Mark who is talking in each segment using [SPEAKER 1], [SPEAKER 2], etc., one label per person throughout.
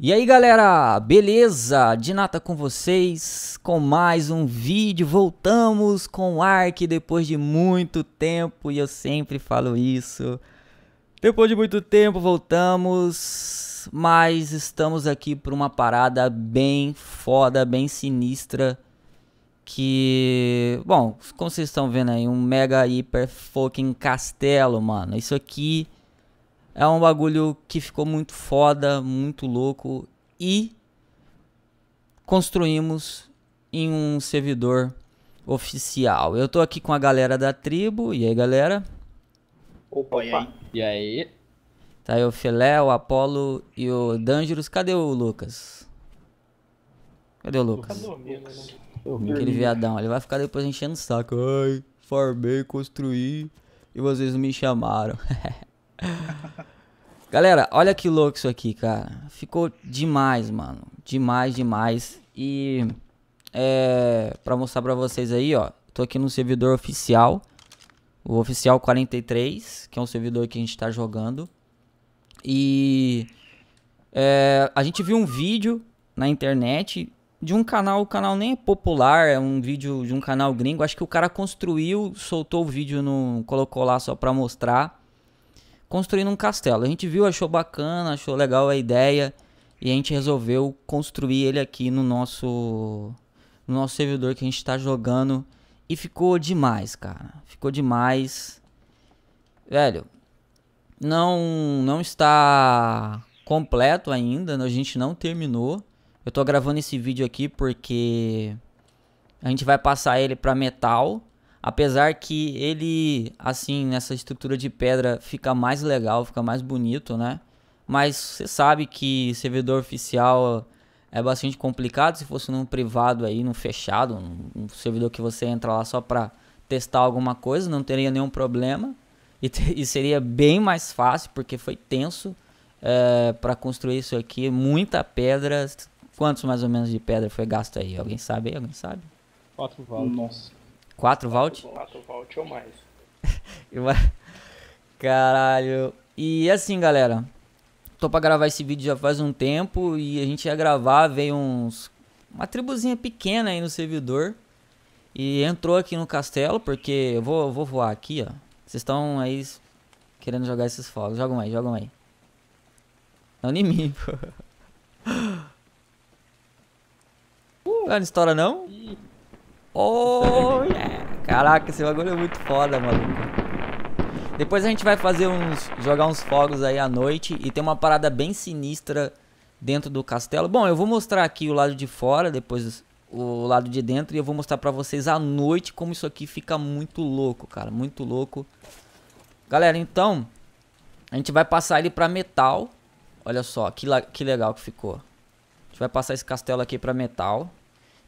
[SPEAKER 1] E aí galera, beleza? Dinata com vocês, com mais um vídeo, voltamos com Ark depois de muito tempo, e eu sempre falo isso. Depois de muito tempo voltamos, mas estamos aqui por uma parada bem foda, bem sinistra, que, bom, como vocês estão vendo aí, um mega hiper fucking castelo, mano, isso aqui é um bagulho que ficou muito foda, muito louco e construímos em um servidor oficial. Eu tô aqui com a galera da tribo. E aí, galera? Opa, e aí? E aí? Tá aí o Filé, o Apolo e o Dangerous. Cadê o Lucas? Cadê o Lucas? Lucas. Aquele viadão. Ele vai ficar depois enchendo o saco. Ai, formei, construí e vocês não me chamaram. Galera, olha que louco isso aqui, cara. Ficou demais, mano. Demais, demais. E é, pra mostrar pra vocês aí, ó. Tô aqui no servidor oficial. O oficial 43, que é um servidor que a gente tá jogando. E é, a gente viu um vídeo na internet de um canal, o canal nem é popular, é um vídeo de um canal gringo. Acho que o cara construiu, soltou o vídeo, no, colocou lá só pra mostrar construindo um castelo. A gente viu, achou bacana, achou legal a ideia e a gente resolveu construir ele aqui no nosso no nosso servidor que a gente está jogando e ficou demais, cara. Ficou demais. Velho, não não está completo ainda, a gente não terminou. Eu tô gravando esse vídeo aqui porque a gente vai passar ele para metal Apesar que ele, assim, nessa estrutura de pedra fica mais legal, fica mais bonito, né? Mas você sabe que servidor oficial é bastante complicado. Se fosse num privado aí, num fechado, um servidor que você entra lá só para testar alguma coisa, não teria nenhum problema. E, e seria bem mais fácil, porque foi tenso é, para construir isso aqui. Muita pedra. Quantos mais ou menos de pedra foi gasto aí? Alguém sabe aí? Alguém sabe? Quatro valores. Nossa. 4 Vault? 4 Vault ou mais. Caralho. E assim, galera. Tô pra gravar esse vídeo já faz um tempo e a gente ia gravar, veio uns... Uma tribuzinha pequena aí no servidor. E entrou aqui no castelo, porque eu vou, eu vou voar aqui, ó. Vocês estão aí querendo jogar esses fogos. Jogam aí, jogam aí. Não nem é mim, pô. Uh, não estoura não? Ih, Oh, yeah. Caraca, esse bagulho é muito foda, maluco. Depois a gente vai fazer uns. jogar uns fogos aí à noite. E tem uma parada bem sinistra dentro do castelo. Bom, eu vou mostrar aqui o lado de fora, depois o lado de dentro. E eu vou mostrar pra vocês à noite como isso aqui fica muito louco, cara. Muito louco. Galera, então. A gente vai passar ele pra metal. Olha só, que, que legal que ficou. A gente vai passar esse castelo aqui pra metal.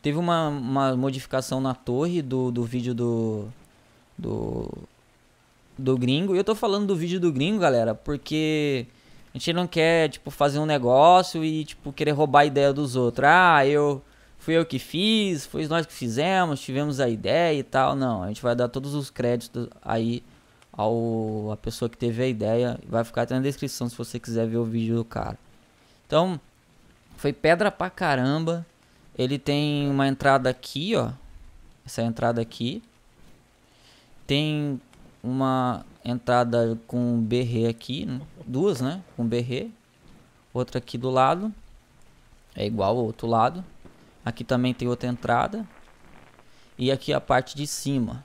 [SPEAKER 1] Teve uma, uma modificação na torre do, do vídeo do, do. Do gringo. E eu tô falando do vídeo do gringo, galera, porque a gente não quer, tipo, fazer um negócio e, tipo, querer roubar a ideia dos outros. Ah, eu. Fui eu que fiz, foi nós que fizemos, tivemos a ideia e tal. Não, a gente vai dar todos os créditos aí ao a pessoa que teve a ideia. Vai ficar até na descrição se você quiser ver o vídeo do cara. Então, foi pedra pra caramba. Ele tem uma entrada aqui, ó. Essa entrada aqui. Tem uma entrada com berre aqui. Né? Duas, né? Com berre Outra aqui do lado. É igual ao outro lado. Aqui também tem outra entrada. E aqui a parte de cima.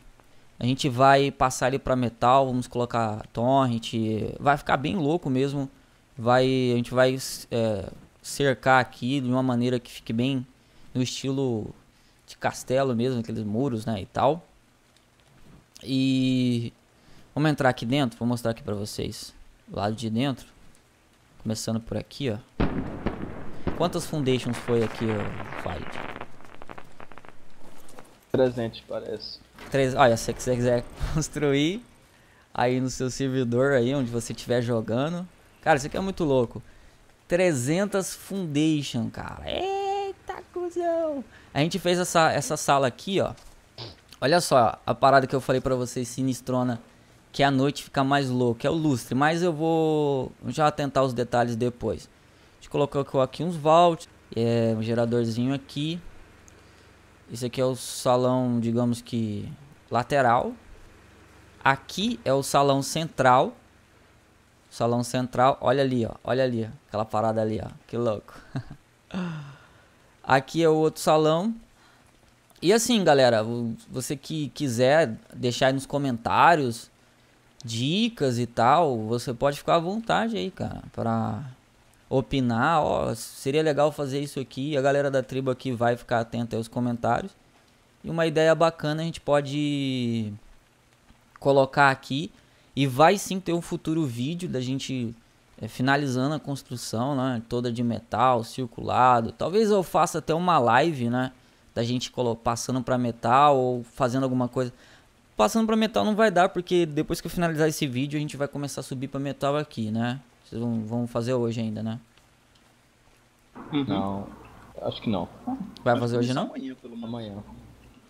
[SPEAKER 1] A gente vai passar ele para metal, vamos colocar torrent, vai ficar bem louco mesmo. Vai, a gente vai é, cercar aqui de uma maneira que fique bem no estilo de castelo mesmo, aqueles muros, né, e tal. E vamos entrar aqui dentro, vou mostrar aqui pra vocês. O lado de dentro, começando por aqui, ó. Quantas foundations foi aqui, ó, Fight? 300, parece. três olha, se você quiser construir aí no seu servidor aí, onde você estiver jogando. Cara, isso aqui é muito louco. 300 foundation, cara. É a gente fez essa, essa sala aqui, ó. Olha só a parada que eu falei pra vocês, sinistrona. Que a noite fica mais louca. É o lustre. Mas eu vou já tentar os detalhes depois. A gente colocou aqui uns vault. É, um geradorzinho aqui. Esse aqui é o salão, digamos que lateral. Aqui é o salão central. Salão central. Olha ali, ó. Olha ali, ó. Aquela parada ali, ó. Que louco. Aqui é o outro salão. E assim, galera, você que quiser deixar aí nos comentários dicas e tal, você pode ficar à vontade aí, cara, pra opinar. Ó, seria legal fazer isso aqui. A galera da tribo aqui vai ficar atenta aos comentários. E uma ideia bacana a gente pode colocar aqui. E vai sim ter um futuro vídeo da gente é, finalizando a construção, né? Toda de metal, circulado. Talvez eu faça até uma live, né? Da gente passando para metal ou fazendo alguma coisa. Passando para metal não vai dar, porque depois que eu finalizar esse vídeo, a gente vai começar a subir para metal aqui, né? Vocês vão, vão fazer hoje ainda, né? Uhum. Não, acho que não. Vai fazer hoje não? Amanhã, pelo menos. Amanhã.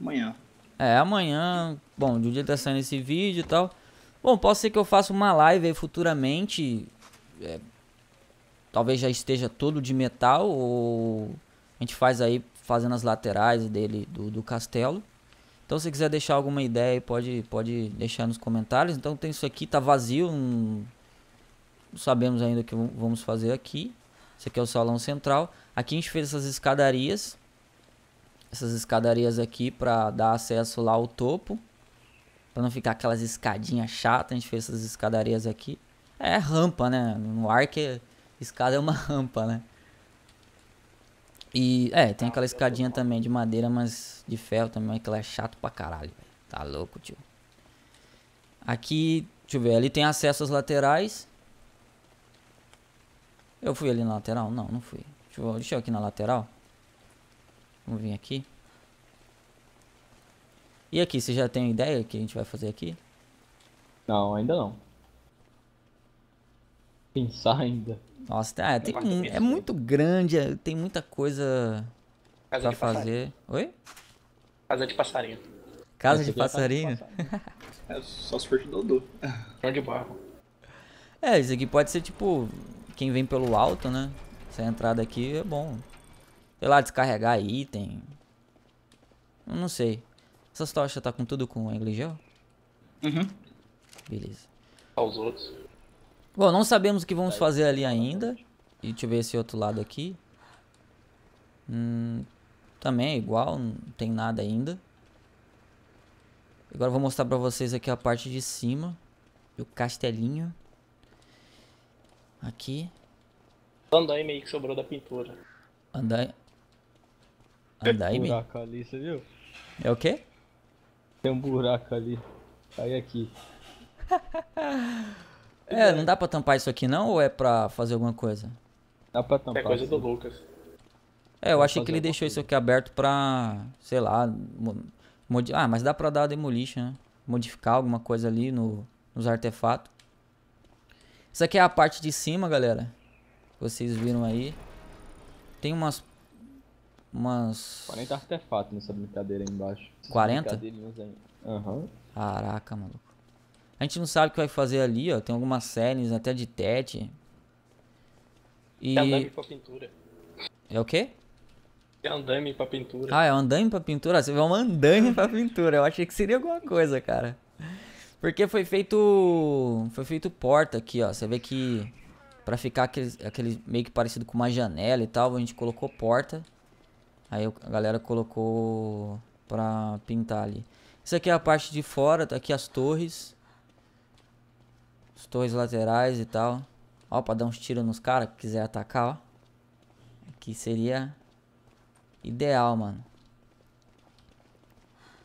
[SPEAKER 1] Amanhã. É, amanhã. Bom, de um dia tá saindo esse vídeo e tal. Bom, pode ser que eu faça uma live aí futuramente é, talvez já esteja todo de metal ou a gente faz aí fazendo as laterais dele do, do castelo. Então se quiser deixar alguma ideia pode pode deixar nos comentários. Então tem isso aqui tá vazio, um, não sabemos ainda o que vamos fazer aqui. Esse aqui é o salão central. Aqui a gente fez essas escadarias. Essas escadarias aqui para dar acesso lá ao topo. Para não ficar aquelas escadinhas chatas, a gente fez essas escadarias aqui é rampa, né? No arco, escada é uma rampa, né? E é, tem aquela escadinha também de madeira, mas de ferro também, que ela é chato pra caralho. Véio. Tá louco, tio. Aqui, deixa eu ver, ali tem acesso às laterais. Eu fui ali na lateral? Não, não fui. Deixa eu, deixa eu aqui na lateral. Vamos vir aqui. E aqui, você já tem ideia do que a gente vai fazer aqui? Não, ainda não. Pensar ainda. Nossa, é, é tem, um, é né? muito grande, é, tem muita coisa Casa pra fazer. Oi? Casa de passarinho. Casa de passarinho? de passarinho. é só se for de Dodô. Chão de barro. É, isso aqui pode ser tipo. Quem vem pelo alto, né? Essa entrada aqui é bom. Sei lá, descarregar item. Eu não sei. Essas tochas tá com tudo com a gel? Uhum. Beleza. Aos tá outros. Bom, não sabemos o que vamos tá fazer ali ainda. E deixa eu ver esse outro lado aqui. Hum, também é igual, não tem nada ainda. Agora eu vou mostrar pra vocês aqui a parte de cima. O castelinho. Aqui. andai meio que sobrou da pintura. Andai... meio. Tem um buraco ali, você viu? É o quê? Tem um buraco ali. Sai aqui. É, não dá pra tampar isso aqui não ou é pra fazer alguma coisa? Dá pra é tampar. É coisa do Lucas. É, eu achei que ele deixou coisa. isso aqui aberto pra, sei lá, modi... ah, mas dá pra dar demolition, né? Modificar alguma coisa ali no, nos artefatos. Isso aqui é a parte de cima, galera. Vocês viram aí. Tem umas... Umas... 40 artefatos nessa brincadeira aí embaixo. 40? É- Aham. Uhum. Caraca, maluco. A gente não sabe o que vai fazer ali, ó. Tem algumas séries até de TED. E... É andame pra pintura. É o quê? É andame pra pintura. Ah, é andame pra pintura? Você vê um andame pra pintura. Eu achei que seria alguma coisa, cara. Porque foi feito. Foi feito porta aqui, ó. Você vê que. Pra ficar aquele, aquele meio que parecido com uma janela e tal, a gente colocou porta. Aí a galera colocou pra pintar ali. Isso aqui é a parte de fora, tá aqui as torres. Os torres laterais e tal. Ó, pra dar uns tiros nos caras que quiser atacar, ó. Que seria ideal, mano.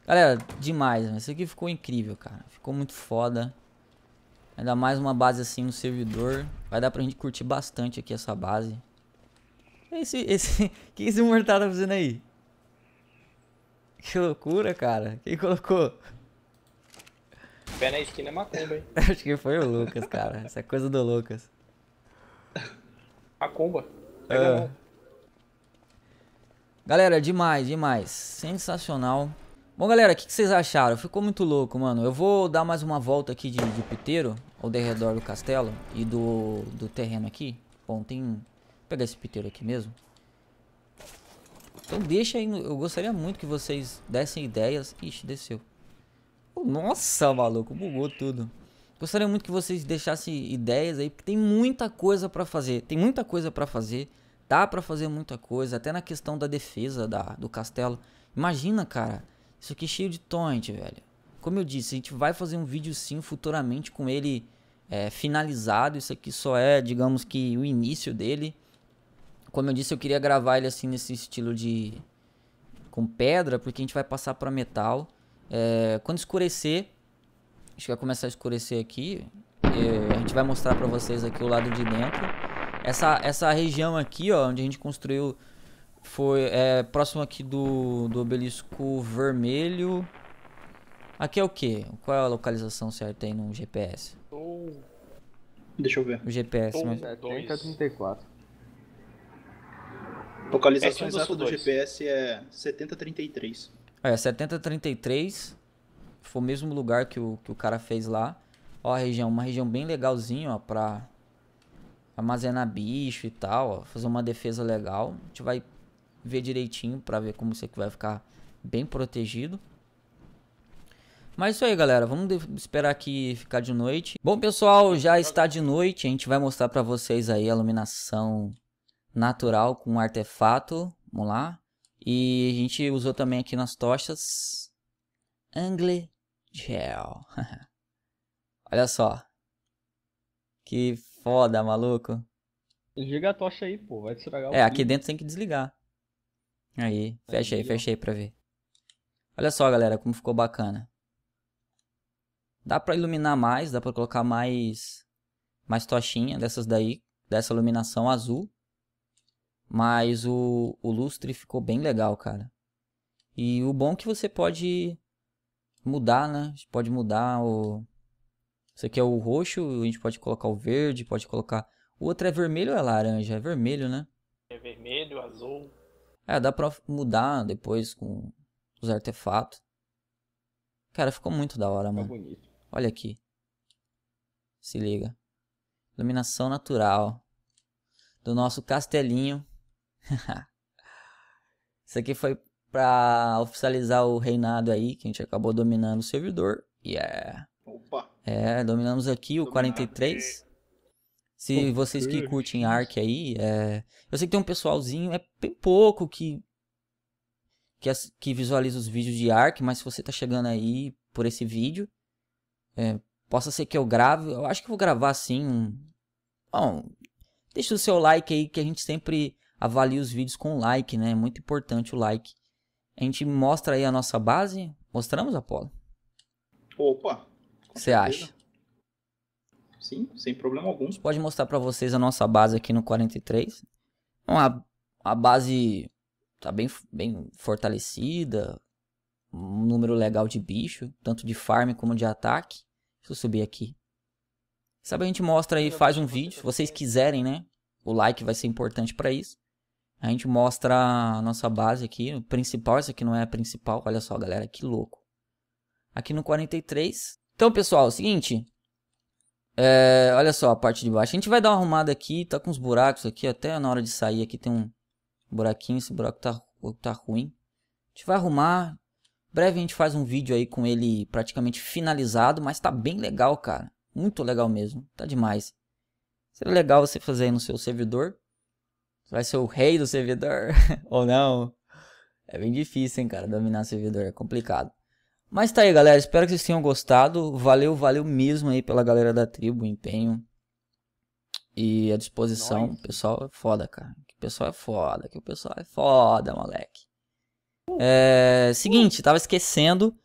[SPEAKER 1] Galera, demais, mano. Isso aqui ficou incrível, cara. Ficou muito foda. Ainda mais uma base assim no servidor. Vai dar pra gente curtir bastante aqui essa base. Esse, esse... que esse mortal tá fazendo aí? Que loucura, cara. Quem colocou? Pé na esquina é macumba, hein? Acho que foi o Lucas, cara. Essa é coisa do Lucas. Macumba. Ah. Pega Galera, demais, demais. Sensacional. Bom, galera, o que, que, vocês acharam? Ficou muito louco, mano. Eu vou dar mais uma volta aqui de, de piteiro, ao derredor do castelo e do, do terreno aqui. Bom, tem... Vou pegar esse piteiro aqui mesmo. Então deixa aí, eu gostaria muito que vocês dessem ideias... Ixi, desceu. Nossa, maluco, bugou tudo. Gostaria muito que vocês deixassem ideias aí, porque tem muita coisa para fazer. Tem muita coisa para fazer. Dá para fazer muita coisa, até na questão da defesa da, do castelo. Imagina, cara, isso aqui é cheio de torrent, velho. Como eu disse, a gente vai fazer um vídeo sim futuramente com ele é, finalizado. Isso aqui só é, digamos que, o início dele. Como eu disse, eu queria gravar ele assim nesse estilo de... com pedra, porque a gente vai passar para metal. É, quando escurecer, acho que vai começar a escurecer aqui. É, a gente vai mostrar para vocês aqui o lado de dentro. Essa, essa região aqui, ó, onde a gente construiu, foi é, próximo aqui do, do obelisco vermelho. Aqui é o que? Qual é a localização certa aí no GPS? Oh. Deixa eu ver. O GPS, oh, mas... 7034.
[SPEAKER 2] Localização exata é, do
[SPEAKER 1] GPS é 7033. É, 7033 foi o mesmo lugar que o, que o cara fez lá. Ó a região, uma região bem legalzinha, ó, pra armazenar bicho e tal, ó, fazer uma defesa legal. A gente vai ver direitinho pra ver como você vai ficar bem protegido. Mas é isso aí, galera. Vamos esperar aqui ficar de noite. Bom, pessoal, já está de noite. A gente vai mostrar pra vocês aí a iluminação natural com um artefato. Vamos lá. E a gente usou também aqui nas tochas Angle Gel. Olha só. Que foda, maluco. Desliga a tocha aí, pô. Vai estragar o. É, aqui dentro tem que desligar. Aí, fecha aí, fecha aí pra ver. Olha só, galera, como ficou bacana. Dá pra iluminar mais, dá pra colocar mais. Mais tochinha dessas daí. Dessa iluminação azul. Mas o, o lustre ficou bem legal, cara. E o bom é que você pode mudar, né? Você pode mudar o. Isso aqui é o roxo, a gente pode colocar o verde, pode colocar. O outro é vermelho ou é laranja? É vermelho, né? É vermelho, azul. É, dá pra mudar depois com os artefatos. Cara, ficou muito da hora, mano. Tá bonito. Olha aqui. Se liga. Iluminação natural. Do nosso castelinho Isso aqui foi para oficializar o reinado aí, que a gente acabou dominando o servidor. E yeah. É. Opa. É, dominamos aqui o 43. Se vocês que curtem Ark aí, é... eu sei que tem um pessoalzinho, é bem pouco que... que, que visualiza os vídeos de Ark, mas se você tá chegando aí por esse vídeo, é... possa ser que eu grave, eu acho que vou gravar assim. Bom, deixa o seu like aí que a gente sempre avalie os vídeos com like, né? É muito importante o like. A gente mostra aí a nossa base. Mostramos, Apolo? Opa! Você acha? Sim, sem problema algum. pode mostrar para vocês a nossa base aqui no 43. Uma, então, a base tá bem, bem fortalecida. Um número legal de bicho, tanto de farm como de ataque. Deixa eu subir aqui. Sabe, a gente mostra aí, faz um vídeo, se vocês quiserem, né? O like vai ser importante para isso. A gente mostra a nossa base aqui, o principal, essa aqui não é a principal, olha só, galera, que louco. Aqui no 43. Então, pessoal, é o seguinte, é, olha só a parte de baixo. A gente vai dar uma arrumada aqui, tá com uns buracos aqui, até na hora de sair aqui tem um buraquinho, esse buraco tá, tá ruim. A gente vai arrumar, breve a gente faz um vídeo aí com ele praticamente finalizado, mas tá bem legal, cara. Muito legal mesmo, tá demais. Seria legal você fazer aí no seu servidor. Você vai ser o rei do servidor ou não? É bem difícil, hein, cara, dominar servidor, é complicado. Mas tá aí, galera, espero que vocês tenham gostado. Valeu, valeu mesmo aí pela galera da tribo, empenho e a disposição. Nice. O pessoal é foda, cara. O pessoal é foda, que o pessoal é foda, moleque. É, seguinte, tava esquecendo.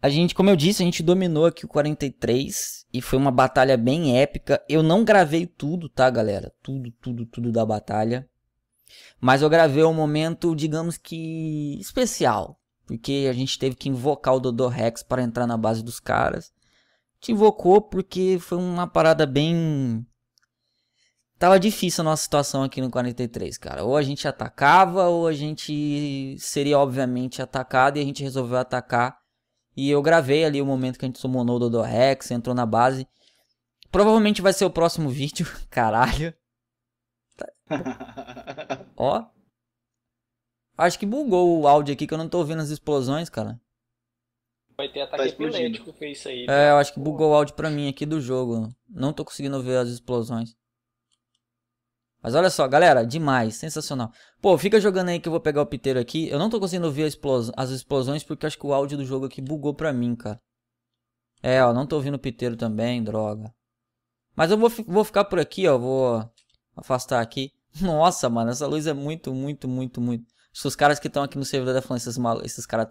[SPEAKER 1] A gente, como eu disse, a gente dominou aqui o 43 e foi uma batalha bem épica. Eu não gravei tudo, tá, galera? Tudo, tudo, tudo da batalha. Mas eu gravei um momento, digamos que especial, porque a gente teve que invocar o Dodô Rex para entrar na base dos caras. Te invocou porque foi uma parada bem. Tava difícil a nossa situação aqui no 43, cara. Ou a gente atacava, ou a gente seria obviamente atacado e a gente resolveu atacar. E eu gravei ali o momento que a gente summonou o Dodô Rex, entrou na base. Provavelmente vai ser o próximo vídeo, caralho. Ó. Acho que bugou o áudio aqui que eu não tô ouvindo as explosões, cara. Vai ter ataque tá epilético que isso aí. É, né? eu acho que bugou o áudio pra mim aqui do jogo. Não tô conseguindo ver as explosões. Mas olha só, galera, demais, sensacional. Pô, fica jogando aí que eu vou pegar o piteiro aqui. Eu não tô conseguindo ver as explosões porque acho que o áudio do jogo aqui bugou pra mim, cara. É, ó, não tô ouvindo o piteiro também, droga. Mas eu vou, vou ficar por aqui, ó, vou afastar aqui. Nossa, mano, essa luz é muito, muito, muito, muito. Acho que os caras que estão aqui no servidor da falando, esses, mal... esses caras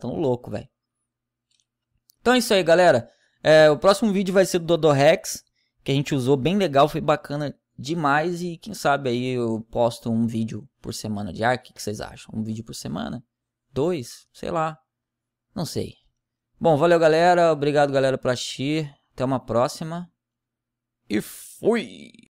[SPEAKER 1] velho. Então é isso aí, galera. É, o próximo vídeo vai ser do Dodo Rex, que a gente usou bem legal, foi bacana demais. E quem sabe aí eu posto um vídeo por semana de ar. O que, que vocês acham? Um vídeo por semana? Dois? Sei lá. Não sei. Bom, valeu, galera. Obrigado, galera, por assistir. Até uma próxima. E fui!